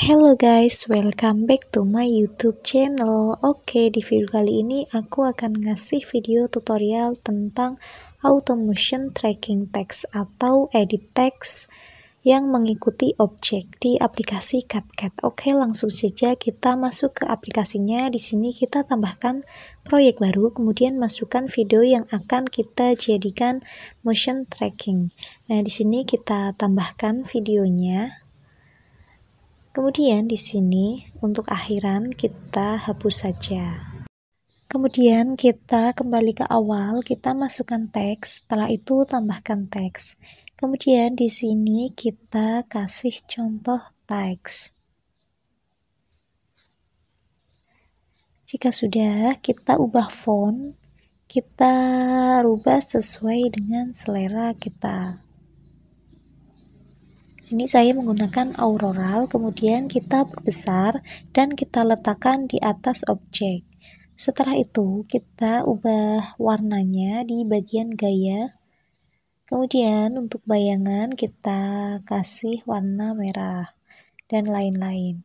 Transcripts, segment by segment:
Hello guys, welcome back to my YouTube channel. Oke, di video kali ini aku akan ngasih video tutorial tentang automation tracking text atau edit text yang mengikuti objek di aplikasi CapCut. Oke, langsung saja kita masuk ke aplikasinya. Di sini kita tambahkan proyek baru, kemudian masukkan video yang akan kita jadikan motion tracking. Nah, di sini kita tambahkan videonya. Kemudian di sini untuk akhiran kita hapus saja. Kemudian kita kembali ke awal, kita masukkan teks, setelah itu tambahkan teks. Kemudian di sini kita kasih contoh teks. Jika sudah, kita ubah font, kita rubah sesuai dengan selera kita. Ini saya menggunakan auroral kemudian kita perbesar dan kita letakkan di atas objek setelah itu kita ubah warnanya di bagian gaya kemudian untuk bayangan kita kasih warna merah dan lain-lain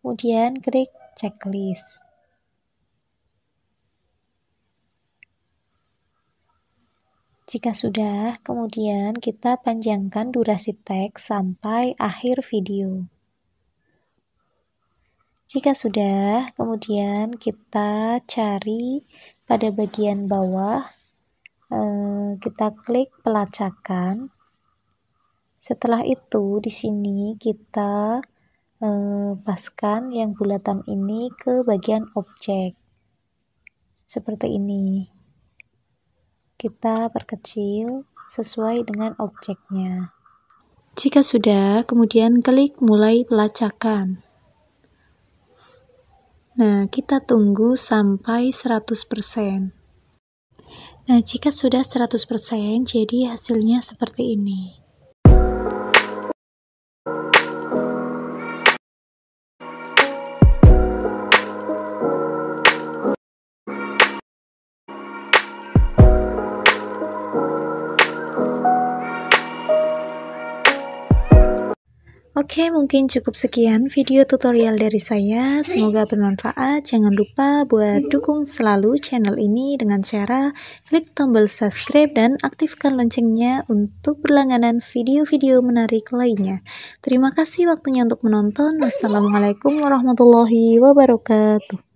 kemudian klik checklist Jika sudah, kemudian kita panjangkan durasi teks sampai akhir video. Jika sudah, kemudian kita cari pada bagian bawah, eh, kita klik pelacakan. Setelah itu, di sini kita eh, paskan yang bulatan ini ke bagian objek, seperti ini. Kita perkecil sesuai dengan objeknya. Jika sudah, kemudian klik mulai pelacakan. Nah, kita tunggu sampai 100%. Nah, jika sudah 100%, jadi hasilnya seperti ini. Oke, mungkin cukup sekian video tutorial dari saya. Semoga bermanfaat. Jangan lupa buat dukung selalu channel ini dengan cara klik tombol subscribe dan aktifkan loncengnya untuk berlangganan video-video menarik lainnya. Terima kasih waktunya untuk menonton. Wassalamualaikum warahmatullahi wabarakatuh.